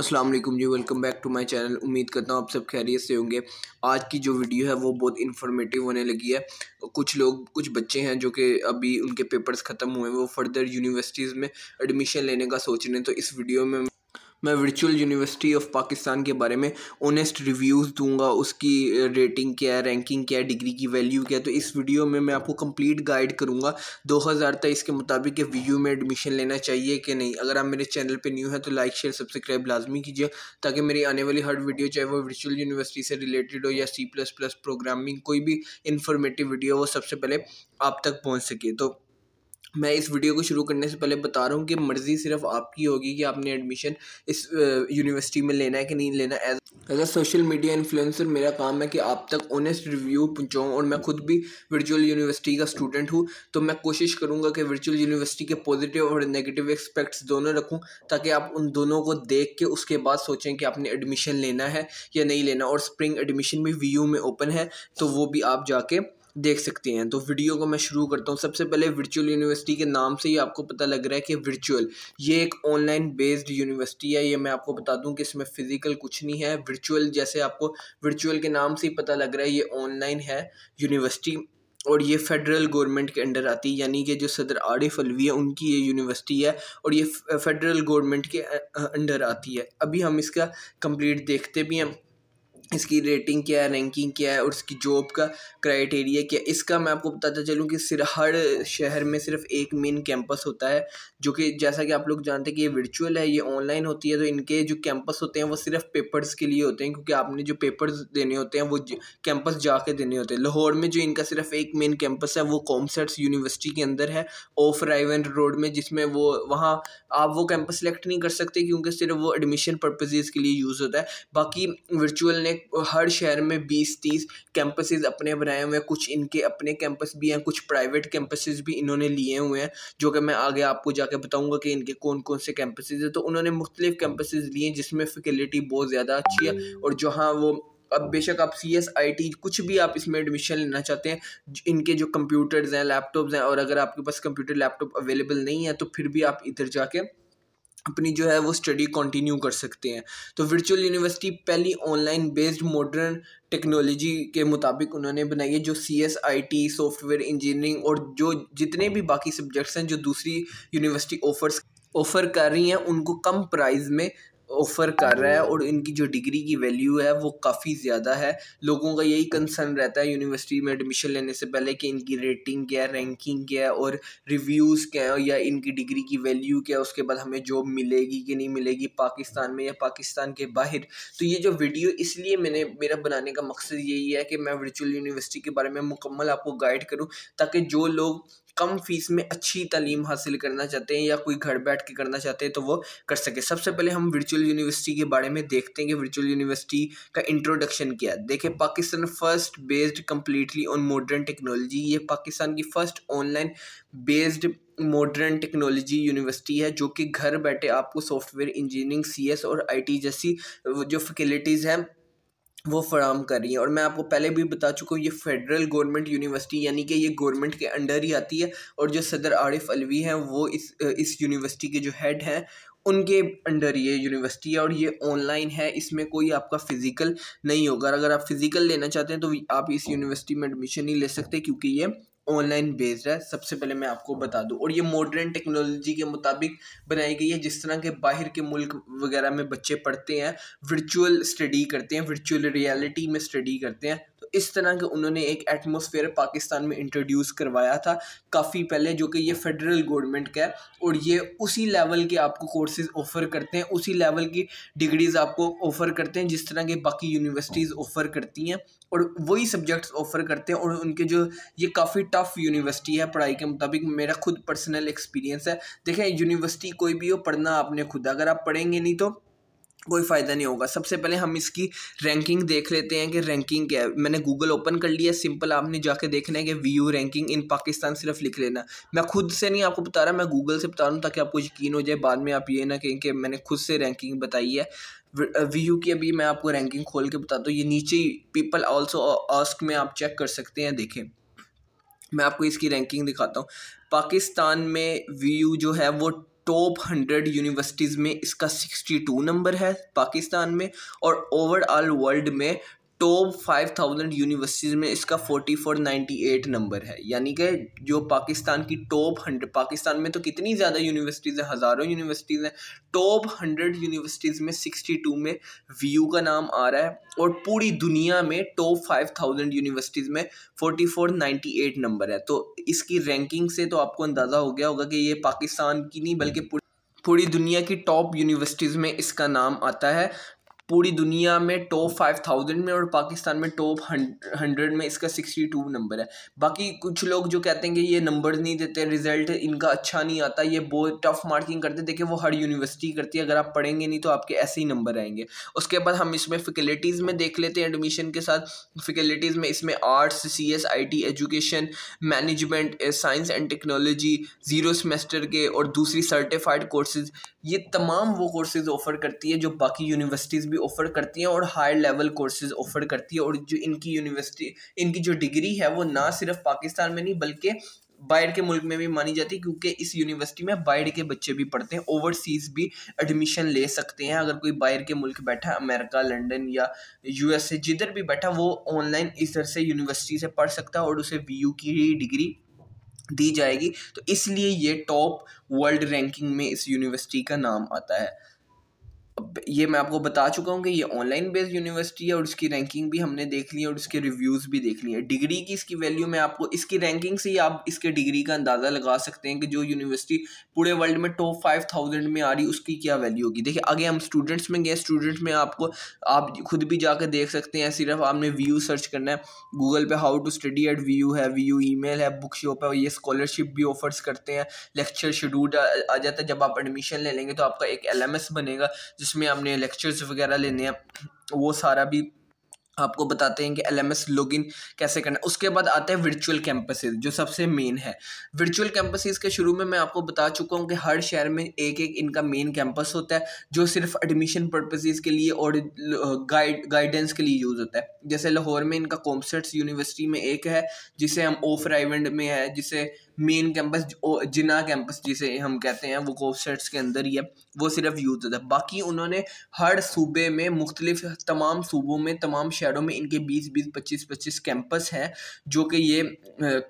Aslam ji welcome back to my channel उम्मीद करता हूँ आप सब खैरियत से होंगे आज की जो वीडियो है वो बहुत इन्फॉर्मेटिव होने लगी है कुछ लोग कुछ बच्चे हैं जो कि अभी उनके पेपर्स ख़त्म हुए हैं वो फर्दर यूनिवर्सिटीज़ में एडमिशन लेने का सोच रहे हैं तो इस वीडियो में मैं वर्चुअल यूनिवर्सिटी ऑफ पाकिस्तान के बारे में ऑनेस्ट रिव्यूज़ दूंगा उसकी रेटिंग क्या है रैंकिंग क्या है डिग्री की वैल्यू क्या है तो इस वीडियो में मैं आपको कंप्लीट गाइड करूंगा 2023 के मुताबिक कि वी में एडमिशन लेना चाहिए कि नहीं अगर आप मेरे चैनल पर न्यू हैं तो लाइक शेयर सब्सक्राइब लाजमी कीजिए ताकि मेरी आने वाली हर वीडियो चाहे वो वर्चुअल यूनिवर्सिटी से रिलेटेड हो या सी प्लस प्लस प्रोग्रामिंग कोई भी इन्फॉर्मेटिव वीडियो वो सबसे पहले आप तक पहुँच सके तो मैं इस वीडियो को शुरू करने से पहले बता रहा हूँ कि मर्ज़ी सिर्फ आपकी होगी कि आपने एडमिशन इस यूनिवर्सिटी में लेना है कि नहीं लेना as as a social media influencer मेरा काम है कि आप तक ऑनेस्ट रिव्यू पहुँचाऊँ और मैं खुद भी वर्चुअल यूनिवर्सिटी का स्टूडेंट हूँ तो मैं कोशिश करूँगा कि वर्चुअल यूनिवर्सिटी के पॉजिटिव और नेगेटिव एक्सपेक्ट्स दोनों रखूँ ताकि आप उन दोनों को देख के उसके बाद सोचें कि आपने एडमिशन लेना है या नहीं लेना और स्प्रिंग एडमिशन भी वी में ओपन है तो वो भी आप जाके देख सकते हैं तो वीडियो को मैं शुरू करता हूँ सबसे पहले वर्चुअल यूनिवर्सिटी के नाम से ही आपको पता लग रहा है कि वर्चुअल ये एक ऑनलाइन बेस्ड यूनिवर्सिटी है ये मैं आपको बता दूँ कि इसमें फ़िज़िकल कुछ नहीं है वर्चुअल जैसे आपको वर्चुअल के नाम से ही पता लग रहा है ये ऑनलाइन है यूनिवर्सिटी और ये फेडरल गवर्नमेंट के अंडर आती है यानी कि जो सदर आरिफ अलवी है उनकी ये यूनिवर्सिटी है और ये फेडरल गवर्नमेंट के अंडर आती है अभी हम इसका कंप्लीट देखते भी हैं इसकी रेटिंग क्या है रैंकिंग क्या है और इसकी जॉब का क्राइटेरिया क्या है इसका मैं आपको बताता चलूँ कि सिर्फ हर शहर में सिर्फ एक मेन कैंपस होता है जो कि जैसा कि आप लोग जानते हैं कि ये वर्चुअल है ये ऑनलाइन होती है तो इनके जो कैंपस होते हैं वो सिर्फ पेपर्स के लिए होते हैं क्योंकि आपने जो पेपर्स देने होते हैं वो कैंपस जा देने होते हैं लाहौर में जो इनका सिर्फ एक मेन कैंपस है वो कॉमसेट्स यूनिवर्सिटी के अंदर है ऑफ राइवन रोड में जिसमें वो वहाँ आप वो कैंपस सेलेक्ट नहीं कर सकते क्योंकि सिर्फ वो एडमिशन पर्पजेज़ के लिए यूज़ होता है बाकी वर्चुअल ने हर शहर में बीस तीस कैंपसेस अपने बनाए हुए हैं कुछ इनके अपने कैंपस भी हैं कुछ प्राइवेट कैंपसेस भी इन्होंने लिए हुए हैं जो कि मैं आगे आपको जाके बताऊंगा कि इनके कौन कौन से कैंपसेस हैं तो उन्होंने मुख्तलिफ कैंपसेस लिए जिसमें फैकल्टी बहुत ज़्यादा अच्छी है और जहाँ वो अब बेशक आप सी एस आई टी कुछ भी आप इसमें एडमिशन लेना चाहते हैं इनके जो कंप्यूटर्स हैं लैपटॉप्स हैं और अगर आपके पास कंप्यूटर लैपटॉप अवेलेबल नहीं है तो फिर भी आप इधर जाके अपनी जो है वो स्टडी कंटिन्यू कर सकते हैं तो वर्चुअल यूनिवर्सिटी पहली ऑनलाइन बेस्ड मॉडर्न टेक्नोलॉजी के मुताबिक उन्होंने बनाई है जो C S I T software engineering और जो जितने भी बाकी सब्जेक्ट्स हैं जो दूसरी यूनिवर्सिटी ऑफर्स ऑफ़र कर रही हैं उनको कम प्राइस में ऑफ़र कर रहा है हाँ। और इनकी जो डिग्री की वैल्यू है वो काफ़ी ज़्यादा है लोगों का यही कंसर्न रहता है यूनिवर्सिटी में एडमिशन लेने से पहले कि इनकी रेटिंग क्या है रैंकिंग क्या है और रिव्यूज़ क्या है या इनकी डिग्री की वैल्यू क्या है उसके बाद हमें जॉब मिलेगी कि नहीं मिलेगी पाकिस्तान में या पाकिस्तान के बाहर तो ये जो वीडियो इसलिए मैंने मेरा बनाने का मकसद यही है कि मैं वर्चुअल यूनिवर्सिटी के बारे में मुकम्मल आपको गाइड करूँ ताकि जो लोग कम फीस में अच्छी तालीम हासिल करना चाहते हैं या कोई घर बैठ के करना चाहते हैं तो वो कर सके सबसे पहले हम वर्चुअल यूनिवर्सिटी के बारे में देखते हैं कि वर्चुअल यूनिवर्सिटी का इंट्रोडक्शन किया देखें Pakistan first based completely on modern technology ये पाकिस्तान की first online based modern technology university है जो कि घर बैठे आपको सॉफ्टवेयर इंजीनियरिंग सी और आई जैसी जो फैसिलिटीज़ हैं वो फराम कर रही हैं और मैं आपको पहले भी बता चुका हूँ ये फेडरल गवर्नमेंट यूनिवर्सिटी यानी कि ये गवर्नमेंट के अंडर ही आती है और जो सदर आरिफ अलवी हैं वो इस इस यूनिवर्सिटी के जो हेड हैं उनके अंडर ये यूनिवर्सिटी है और ये ऑनलाइन है इसमें कोई आपका फ़िज़िकल नहीं होगा अगर आप फ़िज़िकल लेना चाहते हैं तो आप इस यूनिवर्सिटी में एडमिशन नहीं ले सकते क्योंकि ये ऑनलाइन बेस्ड है सबसे पहले मैं आपको बता दूं और ये मॉडर्न टेक्नोलॉजी के मुताबिक बनाई गई है जिस तरह के बाहर के मुल्क वगैरह में बच्चे पढ़ते हैं वर्चुअल स्टडी करते हैं वर्चुअल रियलिटी में स्टडी करते हैं तो इस तरह के उन्होंने एक एटमोसफेयर पाकिस्तान में इंट्रोड्यूस करवाया था काफ़ी पहले जो कि ये फेडरल गवर्नमेंट का है और ये उसी लेवल के आपको कोर्सेज ऑफ़र करते हैं उसी लेवल की डिग्रीज़ आपको ऑफ़र करते हैं जिस तरह के बाकी यूनिवर्सिटीज़ ऑफ़र करती हैं और वही सब्जेक्ट्स ऑफ़र करते हैं और उनके जो ये काफ़ी टफ़ यूनिवर्सिटी है पढ़ाई के मुताबिक मेरा खुद पर्सनल एक्सपीरियंस है देखें यूनिवर्सिटी कोई भी हो पढ़ना आपने खुद अगर आप पढ़ेंगे नहीं तो कोई फ़ायदा नहीं होगा सबसे पहले हम इसकी रैंकिंग देख लेते हैं कि रैंकिंग क्या है मैंने गूगल ओपन कर लिया सिंपल आपने जाके देखना है कि V U ranking in Pakistan सिर्फ लिख लेना मैं खुद से नहीं आपको बता रहा मैं गूगल से बता रहा हूँ ताकि आपको यकीन हो जाए बाद में आप ये ना कहें कि मैंने खुद से रैंकिंग बताई है वी यू की अभी मैं आपको रैंकिंग खोल के बताता हूँ ये नीचे ही पीपल ऑल्सो ऑस्क में आप चेक कर सकते हैं देखें मैं आपको इसकी रैंकिंग दिखाता हूँ पाकिस्तान में वी यू जो है वो टॉप हंड्रेड यूनिवर्सिटीज़ में इसका सिक्सटी टू नंबर है पाकिस्तान में और ओवरऑल वर्ल्ड में टॉप फाइव थाउजेंड यूनिवर्सिटीज़ में इसका फोर्टी फोर नाइन्टी एट नंबर है यानी कि जो पाकिस्तान की टॉप हंड्रेड पाकिस्तान में तो कितनी ज़्यादा यूनिवर्सिटीज़ हैं हज़ारों यूनिवर्सिटीज़ हैं टॉप हंड्रेड यूनिवर्सिटीज़ में सिक्सटी टू में वी यू का नाम आ रहा है और पूरी दुनिया में टॉप फाइव थाउजेंड यूनिवर्सिटीज़ में फोर्टी फोर नाइन्टी एट नंबर है तो इसकी रैंकिंग से तो आपको अंदाज़ा हो गया होगा कि ये पाकिस्तान की नहीं बल्कि पूरी दुनिया की टॉप यूनिवर्सिटीज़ में इसका नाम आता है पूरी दुनिया में टॉप फाइव थाउजेंड में और पाकिस्तान में टॉप हंड्रेड में इसका सिक्सटी टू नंबर है बाकी कुछ लोग जो कहते हैं कि ये नंबर नहीं देते रिजल्ट इनका अच्छा नहीं आता ये बहुत टफ मार्किंग करते देखिए वो हर यूनिवर्सिटी करती है अगर आप पढ़ेंगे नहीं तो आपके ऐसे ही नंबर आएंगे उसके बाद हम इसमें फैकल्टीज़ में देख लेते हैं एडमिशन के साथ फैकल्टीज़ में इसमें arts C S I T education management science and technology zero semester के और दूसरी सर्टिफाइड कोर्सेज ये तमाम वो कोर्सेज ऑफर करती है जो बाकी यूनिवर्सिटीज़ भी ऑफ़र करती हैं और हायर लेवल कोर्सेज ऑफ़र करती है और जो इनकी यूनिवर्सिटी इनकी जो डिग्री है वो ना सिर्फ पाकिस्तान में नहीं बल्कि बाहर के मुल्क में भी मानी जाती है क्योंकि इस यूनिवर्सिटी में बाहर के बच्चे भी पढ़ते हैं ओवरसीज़ भी एडमिशन ले सकते हैं अगर कोई बाहर के मुल्क बैठा अमेरिका लंदन या यूएसए जिधर भी बैठा वो ऑनलाइन तरह से यूनिवर्सिटी से पढ़ सकता है और उसे यू की डिग्री दी जाएगी तो इसलिए ये टॉप वर्ल्ड रैंकिंग में इस यूनिवर्सिटी का नाम आता है ये मैं आपको बता चुका हूँ कि ये ऑनलाइन बेस्ड यूनिवर्सिटी है और इसकी रैंकिंग भी हमने देख ली है और इसके रिव्यूज़ भी देख लिए हैं डिग्री की इसकी वैल्यू में आपको इसकी रैंकिंग से ही आप इसके डिग्री का अंदाज़ा लगा सकते हैं कि जो यूनिवर्सिटी पूरे वर्ल्ड में टॉप फाइव थाउजेंड में आ रही उसकी क्या वैल्यू होगी देखिए आगे हम स्टूडेंट्स में गए स्टूडेंट्स में आपको आप खुद भी जाकर देख सकते हैं सिर्फ आपने वी सर्च करना है गूगल पर how to study at V है वी यू है बुक शॉप है ये स्कॉलरशिप भी ऑफर्स करते हैं लेक्चर शेड्यूल आ जाता है जब आप एडमिशन ले लेंगे तो आपका एक एल बनेगा जिसमें हमने लेक्चर्स वगैरह लेने हैं वो सारा भी आपको बताते हैं कि एल एम एस लॉगिन कैसे करना उसके बाद आता है वर्चुअल कैंपसेस जो सबसे मेन है वर्चुअल कैंपसेस के शुरू में मैं आपको बता चुका हूँ कि हर शहर में एक एक इनका मेन कैंपस होता है जो सिर्फ एडमिशन पर्पसेस के लिए और गाइड गाइडेंस के लिए यूज़ होता है जैसे लाहौर में इनका कॉम्सर्ट्स यूनिवर्सिटी में एक है जिसे हम ओफ राइवेंड में है जिसे मेन कैंपस जिना कैंपस जिसे हम कहते हैं वो कॉम्सर्ट्स के अंदर ही है वो सिर्फ यूज़ होता है बाकी उन्होंने हर सूबे में मुख्तलिफ तमाम सूबों में तमाम शहर शहरों में इनके बीस बीस पच्चीस पच्चीस कैंपस हैं जो कि ये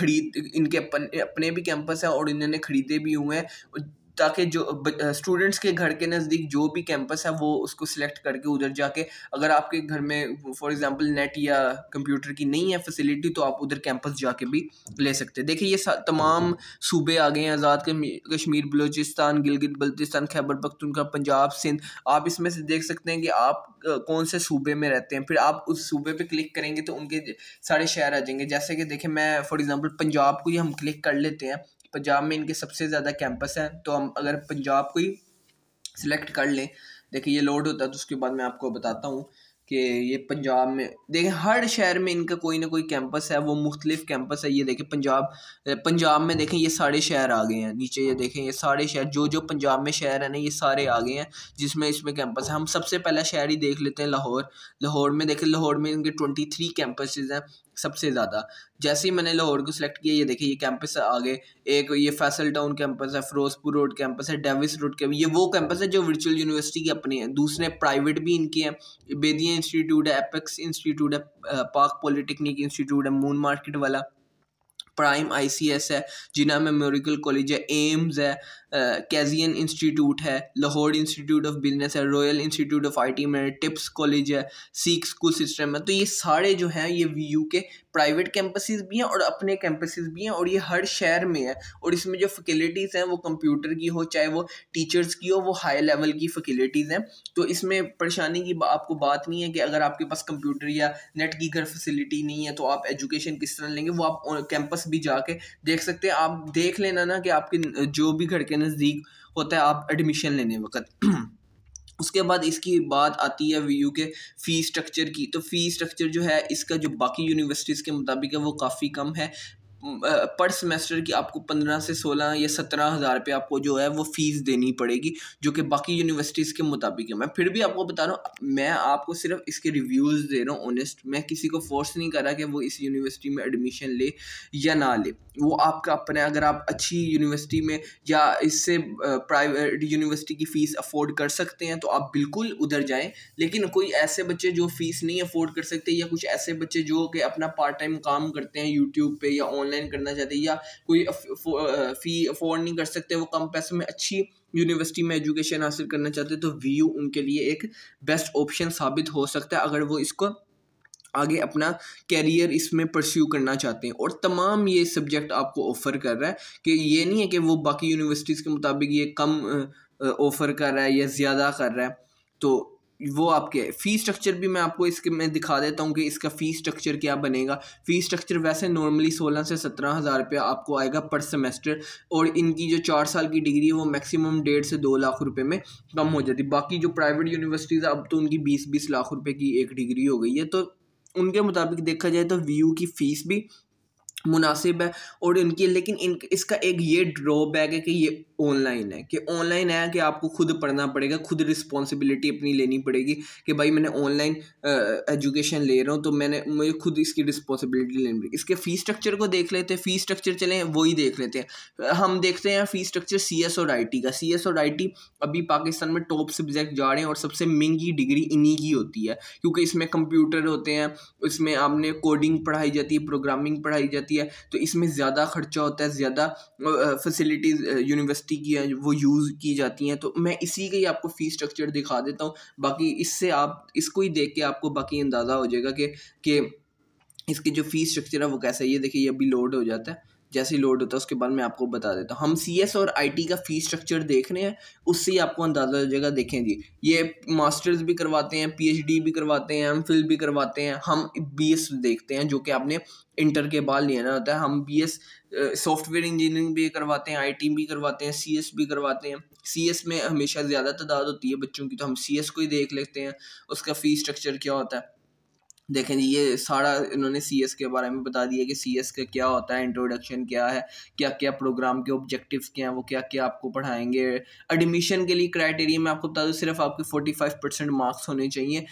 खरीद इनके अपन अपने भी कैंपस हैं और इन्होंने ख़रीदे भी हुए हैं ताकि जो स्टूडेंट्स के घर के नज़दीक जो भी कैंपस है वो उसको सिलेक्ट करके उधर जाके अगर आपके घर में फॉर एग्जांपल नेट या कंप्यूटर की नहीं है फैसिलिटी तो आप उधर कैंपस जाके भी ले सकते हैं देखिए ये तमाम सूबे आ गए हैं आज़ाद कश्मीर बलोचिस्तान गिलगित बल्तिस्तान खैबर का पंजाब सिंध आप इसमें से देख सकते हैं कि आप कौन से सूबे में रहते हैं फिर आप उस सूबे पर क्लिक करेंगे तो उनके सारे शहर आ जाएंगे जैसे कि देखें मैं फॉर एग्ज़ाम्पल पंजाब को ही हम क्लिक कर लेते हैं पंजाब में इनके सबसे ज़्यादा कैंपस हैं तो हम अगर पंजाब को ही सिलेक्ट कर लें देखिए ये लोड होता है तो उसके बाद मैं आपको बताता हूँ कि ये पंजाब में देखें हर शहर में इनका कोई ना कोई कैंपस है वो मुख्तलिफ कैंपस है ये देखें पंजाब पंजाब में देखें ये सारे शहर आ गए हैं नीचे ये देखें ये सारे शहर जो जो पंजाब में शहर है ना ये सारे आ गए हैं जिसमें इसमें कैंपस है हम सबसे पहला शहर ही देख लेते हैं लाहौर लाहौर में देखें लाहौर में इनके ट्वेंटी थ्री कैंपसेज हैं सबसे ज़्यादा जैसे ही मैंने लाहौर को सिलेक्ट किया ये देखिए ये कैंपस है आगे एक ये फैसल टाउन कैंपस है फिरोजपुर रोड कैंपस है डेविस रोड कैंपस ये वो कैंपस है जो वर्चुअल यूनिवर्सिटी के अपने हैं दूसरे प्राइवेट भी इनके हैं बेदिया इंस्टीट्यूट है एपेक्स इंस्टीट्यूट है पाक पॉलिटेक्निक इंस्टीट्यूट है मून मार्केट वाला प्राइम आईसीएस है जिना मेमोरियल कॉलेज है एम्स है कैजियन इंस्टीट्यूट है लाहौर इंस्टीट्यूट ऑफ बिजनेस है royal institute of I T में टिप्स कॉलेज है सीख स्कूल सिस्टम है तो ये सारे जो हैं ये वी यू के प्राइवेट कैंपसेस भी हैं और अपने कैंपसेस भी हैं और ये हर शहर में है और इसमें जो फैकल्टीज़ हैं वो कंप्यूटर की हो चाहे वो टीचर्स की हो वो हाई लेवल की फैकल्टीज़ हैं तो इसमें परेशानी की आपको बात नहीं है कि अगर आपके पास कंप्यूटर या नेट की घर फैसिलिटी नहीं है तो आप एजुकेशन किस तरह लेंगे वो आप कैंपस पास भी जाके देख सकते हैं आप देख लेना ना कि आपके जो भी घर के नज़दीक होता है आप एडमिशन लेने वक्त उसके बाद इसकी बात आती है वी के फ़ी स्ट्रक्चर की तो फ़ी स्ट्रक्चर जो है इसका जो बाकी यूनिवर्सिटीज़ के मुताबिक है वो काफ़ी कम है पर सेमेस्टर की आपको पंद्रह से सोलह या सत्रह हज़ार रुपये आपको जो है वो फ़ीस देनी पड़ेगी जो कि बाकी यूनिवर्सिटीज़ के मुताबिक है मैं फिर भी आपको बता रहा हूँ मैं आपको सिर्फ इसके रिव्यूज़ दे रहा हूँ ऑनेस्ट मैं किसी को फोर्स नहीं कर रहा कि वो इस यूनिवर्सिटी में एडमिशन ले या ना ले वो आपका अपना अगर आप अच्छी यूनिवर्सिटी में या इससे प्राइवेट यूनिवर्सिटी की फ़ीस अफोर्ड कर सकते हैं तो आप बिल्कुल उधर जाएँ लेकिन कोई ऐसे बच्चे जो फ़ीस नहीं अफोर्ड कर सकते या कुछ ऐसे बच्चे जो कि अपना पार्ट टाइम काम करते हैं यूट्यूब पर या ऑनलाइन ऑनलाइन करना चाहते हैं या कोई फ़ी अफोर्ड नहीं कर सकते वो कम पैसे में अच्छी यूनिवर्सिटी में एजुकेशन हासिल करना चाहते हैं तो वी उनके लिए एक बेस्ट ऑप्शन साबित हो सकता है अगर वो इसको आगे अपना कैरियर इसमें परस्यू करना चाहते हैं और तमाम ये सब्जेक्ट आपको ऑफ़र कर रहा है कि ये नहीं है कि वो बाकी यूनिवर्सिटीज़ के मुताबिक ये कम ऑफ़र कर रहा है या ज़्यादा कर रहा है तो वो आपके फ़ी स्ट्रक्चर भी मैं आपको इसके में दिखा देता हूँ कि इसका फ़ी स्ट्रक्चर क्या बनेगा फ़ी स्ट्रक्चर वैसे नॉर्मली सोलह से सत्रह हज़ार रुपया आपको आएगा पर सेमेस्टर और इनकी जो चार साल की डिग्री है वो मैक्सिमम डेढ़ से दो लाख रुपये में कम हो जाती बाकी जो प्राइवेट यूनिवर्सिटीज़ अब तो उनकी बीस बीस लाख रुपये की एक डिग्री हो गई है तो उनके मुताबिक देखा जाए तो वी की फ़ीस भी मुनासिब है और इनकी लेकिन इन इसका एक ये ड्रॉबैक है कि ये ऑनलाइन है कि ऑनलाइन है कि आपको खुद पढ़ना पड़ेगा खुद रिस्पॉन्सिबिलिटी अपनी लेनी पड़ेगी कि भाई मैंने ऑनलाइन एजुकेशन ले रहा हूँ तो मैंने मुझे खुद इसकी रिस्पॉन्सिबिलिटी लेनी पड़ेगी इसके फ़ी स्ट्रक्चर को देख लेते हैं फ़ी स्ट्रक्चर चले वही देख लेते हैं हम देखते हैं फ़ी स्ट्रक्चर सी एस और आई टी का सी एस और आई टी अभी पाकिस्तान में टॉप सब्जेक्ट जा रहे हैं और सबसे महंगी डिग्री इन्हीं की होती है क्योंकि इसमें कंप्यूटर होते हैं इसमें आपने कोडिंग पढ़ाई जाती है प्रोग्रामिंग पढ़ाई जाती है तो इसमें ज़्यादा खर्चा होता है ज़्यादा फैसिलिटीज़ यूनिवर्सिटी कितनी की वो यूज़ की जाती हैं तो मैं इसी का ही आपको फ़ी स्ट्रक्चर दिखा देता हूँ बाकी इससे आप इसको ही देख के आपको बाकी अंदाज़ा हो जाएगा कि कि इसकी जो फ़ी स्ट्रक्चर है वो कैसा है ये देखिए ये अभी लोड हो जाता है जैसे ही लोड होता है उसके बाद मैं आपको बता देता हूँ हम सी एस और आई टी का फी स्ट्रक्चर देख रहे हैं उससे ही आपको अंदाज़ा हो जाएगा देखें जी ये मास्टर्स भी करवाते हैं पी एच डी भी करवाते हैं एम फिल भी करवाते हैं हम बी एस देखते हैं जो कि आपने इंटर के बाद लेना होता है हम बी एस सॉफ्टवेयर इंजीनियरिंग भी करवाते हैं आई टी भी करवाते हैं सी एस भी करवाते हैं सी एस में हमेशा ज़्यादा तादाद होती है बच्चों की तो हम सी एस को ही देख लेते हैं उसका फ़ीस स्ट्रक्चर क्या होता है देखें जी ये सारा इन्होंने सी एस के बारे में बता दिया कि सी एस का क्या होता है इंट्रोडक्शन क्या है क्या क्या प्रोग्राम के ऑब्जेक्टिव क्या हैं वो क्या क्या आपको पढ़ाएंगे एडमिशन के लिए क्राइटेरिया में आपको बता दूँ सिर्फ आपके फोर्टी फाइव परसेंट मार्क्स होने चाहिए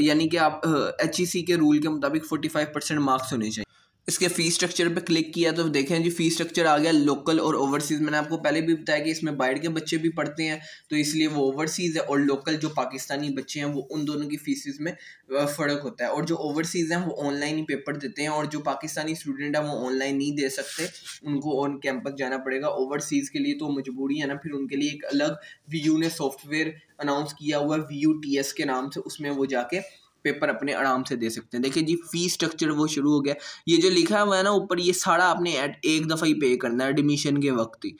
यानी कि आप एच ई सी के रूल के मुताबिक फोर्टी फाइव परसेंट मार्क्स होने चाहिए इसके फ़ी स्ट्रक्चर पे क्लिक किया तो देखें जी फ़ी स्ट्रक्चर आ गया लोकल और ओवरसीज़ मैंने आपको पहले भी बताया कि इसमें बाइड के बच्चे भी पढ़ते हैं तो इसलिए वो ओवरसीज़ है और लोकल जो पाकिस्तानी बच्चे हैं वो उन दोनों की फ़ीसिस में फ़र्क होता है और जो ओवरसीज़ हैं वो ऑनलाइन ही पेपर देते हैं और जो पाकिस्तानी स्टूडेंट हैं वो ऑनलाइन नहीं दे सकते उनको ऑन कैंपस जाना पड़ेगा ओवरसीज़ के लिए तो मजबूरी है ना फिर उनके लिए एक अलग वी ने सॉफ्टवेयर अनाउंस किया हुआ है वी के नाम से उसमें वो जाके पेपर अपने आराम से दे सकते हैं देखिए जी फ़ी स्ट्रक्चर वो शुरू हो गया ये जो लिखा हुआ है ना ऊपर ये सारा आपने एट एक दफ़ा ही पे करना है एडमिशन के वक्त ही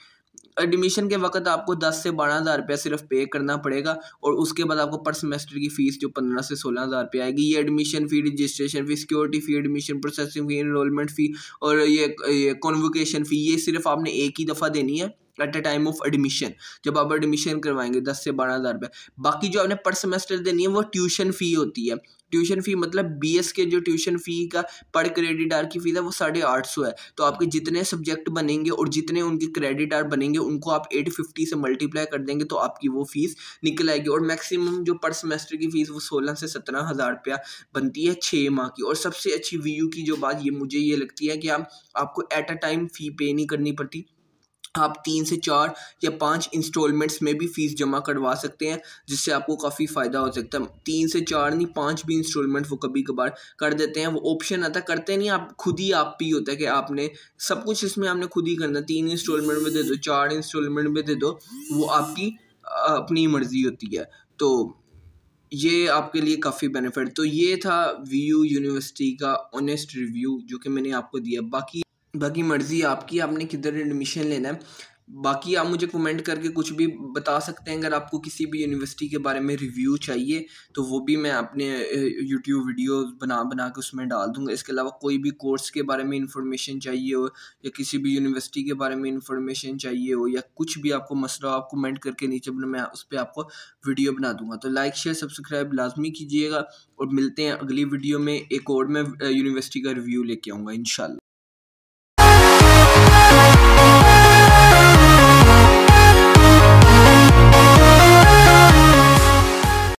एडमिशन के वक्त आपको दस से बारह हज़ार रुपया सिर्फ पे करना पड़ेगा और उसके बाद आपको पर सेमेस्टर की फ़ीस जो पंद्रह से सोलह हज़ार रुपये आएगी ये admission fee registration fee security fee admission processing fee enrolment fee और ये ये कॉन्वोकेशन फ़ी ये सिर्फ आपने एक ही दफ़ा देनी है at a time of admission जब आप एडमिशन करवाएंगे दस से बारह हज़ार रुपये बाकी जो आपने पर सेमेस्टर देनी है वो ट्यूशन फ़ी होती है ट्यूशन फ़ी मतलब बी एस के जो ट्यूशन फ़ी का पर क्रेडिट आर की फ़ीस है वो साढ़े आठ सौ है तो आपके जितने सब्जेक्ट बनेंगे और जितने उनके क्रेडिट आर बनेंगे उनको आप एट फिफ्टी से मल्टीप्लाई कर देंगे तो आपकी वो फ़ीस निकल आएगी और मैक्सिमम जो पर सेमेस्टर की फ़ीस वो सोलह से सत्रह हज़ार रुपया बनती है छः माह की और सबसे अच्छी वी यू की जो बात ये मुझे ये लगती है कि आप आपको एट अ टाइम फ़ी पे नहीं करनी पड़ती आप तीन से चार या पांच इंस्टॉलमेंट्स में भी फ़ीस जमा करवा सकते हैं जिससे आपको काफ़ी फ़ायदा हो सकता है तीन से चार नहीं पांच भी इंस्टॉलमेंट वो कभी कभार कर देते हैं वो ऑप्शन आता करते नहीं आप खुद ही आप ही होता है कि आपने सब कुछ इसमें आपने खुद ही करना तीन इंस्टॉलमेंट में दे दो चार इंस्टॉलमेंट में दे दो वो आपकी अपनी मर्ज़ी होती है तो ये आपके लिए काफ़ी बेनिफिट तो ये था वी यू यूनिवर्सिटी का ऑनेस्ट रिव्यू जो कि मैंने आपको दिया बाकी बाकी मर्ज़ी आपकी आपने किधर एडमिशन लेना है बाकी आप मुझे कमेंट करके कुछ भी बता सकते हैं अगर आपको किसी भी यूनिवर्सिटी के बारे में रिव्यू चाहिए तो वो भी मैं अपने यूट्यूब वीडियो बना बना के उसमें डाल दूँगा इसके अलावा कोई भी कोर्स के बारे में इंफॉर्मेशन चाहिए हो या किसी भी यूनिवर्सिटी के बारे में इंफॉर्मेशन चाहिए हो या कुछ भी आपको मसला हो आप कमेंट करके नीचे मैं उस पर आपको वीडियो बना दूँगा तो लाइक शेयर सब्सक्राइब लाजमी कीजिएगा और मिलते हैं अगली वीडियो में एक और मैं यूनिवर्सिटी का रिव्यू लेके आऊँगा इन